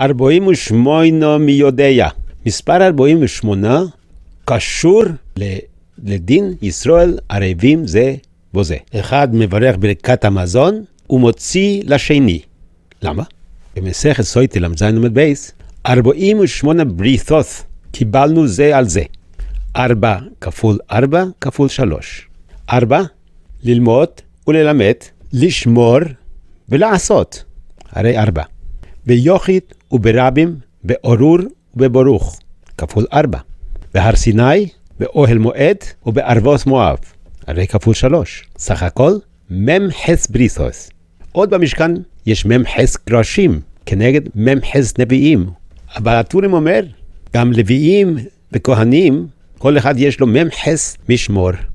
48 מי יודע. מספר 48 קשור ל, לדין ישראל ערבים זה בו זה. אחד מברך ברכת המזון ומוציא לשני. למה? במסכת סויטי ל"ז עמוד בייס, 48 בריתות קיבלנו זה על זה. 4 כפול 4 כפול 3. 4. ללמוד וללמד, לשמור ולעשות. הרי 4. ביוכית וברבים, באורור ובברוך, כפול ארבע. בהר סיני, באוהל מועד ובערבוס מואב, הרי כפול שלוש. סך הכל מ"ח בריסוס. עוד במשכן יש מ"ח קרשים כנגד מ"ח נביאים. אבל הטורים אומר, גם לוויים וכהנים, כל אחד יש לו מ"ח משמור.